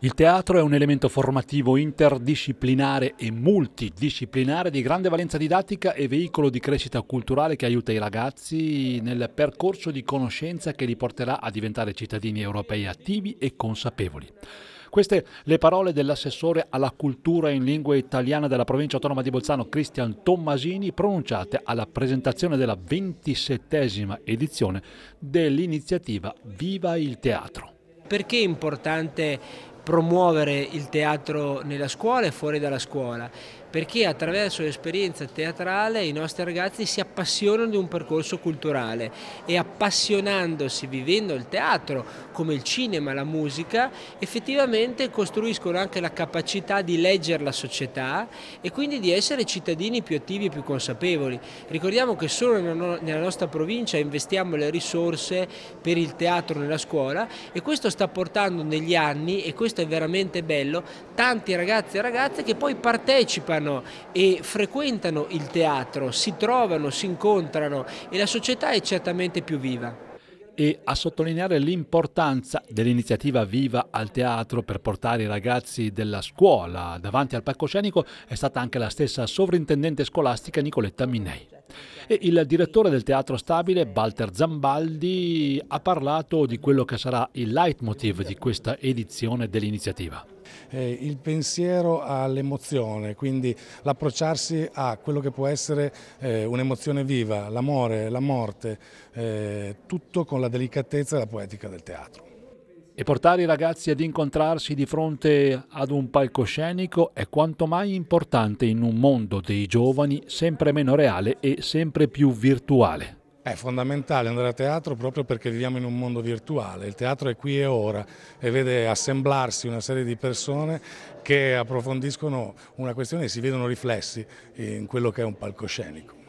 Il teatro è un elemento formativo interdisciplinare e multidisciplinare di grande valenza didattica e veicolo di crescita culturale che aiuta i ragazzi nel percorso di conoscenza che li porterà a diventare cittadini europei attivi e consapevoli. Queste le parole dell'assessore alla cultura in lingua italiana della provincia autonoma di Bolzano, Cristian Tommasini, pronunciate alla presentazione della ventisettesima edizione dell'iniziativa Viva il Teatro. Perché è importante promuovere il teatro nella scuola e fuori dalla scuola perché attraverso l'esperienza teatrale i nostri ragazzi si appassionano di un percorso culturale e appassionandosi, vivendo il teatro come il cinema, la musica, effettivamente costruiscono anche la capacità di leggere la società e quindi di essere cittadini più attivi e più consapevoli. Ricordiamo che solo nella nostra provincia investiamo le risorse per il teatro nella scuola e questo sta portando negli anni, e questo è veramente bello, tanti ragazzi e ragazze che poi partecipano giocano e frequentano il teatro, si trovano, si incontrano e la società è certamente più viva e a sottolineare l'importanza dell'iniziativa Viva al Teatro per portare i ragazzi della scuola davanti al palcoscenico è stata anche la stessa sovrintendente scolastica Nicoletta Minei. E il direttore del teatro stabile, Walter Zambaldi, ha parlato di quello che sarà il leitmotiv di questa edizione dell'iniziativa. Eh, il pensiero all'emozione, quindi l'approcciarsi a quello che può essere eh, un'emozione viva, l'amore, la morte, eh, tutto con la delicatezza e la poetica del teatro. E portare i ragazzi ad incontrarsi di fronte ad un palcoscenico è quanto mai importante in un mondo dei giovani sempre meno reale e sempre più virtuale. È fondamentale andare a teatro proprio perché viviamo in un mondo virtuale, il teatro è qui e ora e vede assemblarsi una serie di persone che approfondiscono una questione e si vedono riflessi in quello che è un palcoscenico.